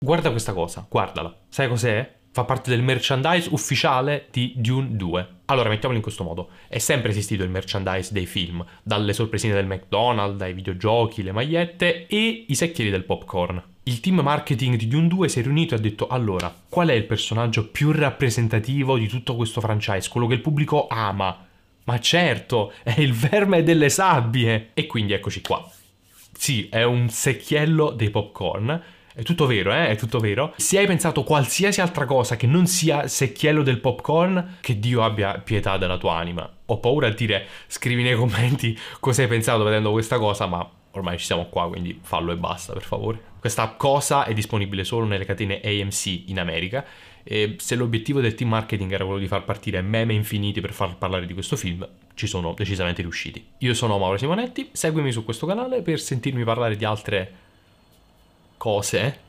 Guarda questa cosa, guardala. Sai cos'è? Fa parte del merchandise ufficiale di Dune 2. Allora, mettiamolo in questo modo. È sempre esistito il merchandise dei film, dalle sorpresine del McDonald's, ai videogiochi, le magliette e i secchieri del popcorn. Il team marketing di Dune 2 si è riunito e ha detto allora, qual è il personaggio più rappresentativo di tutto questo franchise, quello che il pubblico ama? Ma certo, è il verme delle sabbie! E quindi eccoci qua. Sì, è un secchiello dei popcorn, è tutto vero, eh? È tutto vero. Se hai pensato qualsiasi altra cosa che non sia secchiello del popcorn, che Dio abbia pietà della tua anima. Ho paura a dire, scrivi nei commenti cosa hai pensato vedendo questa cosa, ma ormai ci siamo qua, quindi fallo e basta, per favore. Questa cosa è disponibile solo nelle catene AMC in America e se l'obiettivo del team marketing era quello di far partire meme infiniti per far parlare di questo film, ci sono decisamente riusciti. Io sono Mauro Simonetti, seguimi su questo canale per sentirmi parlare di altre cose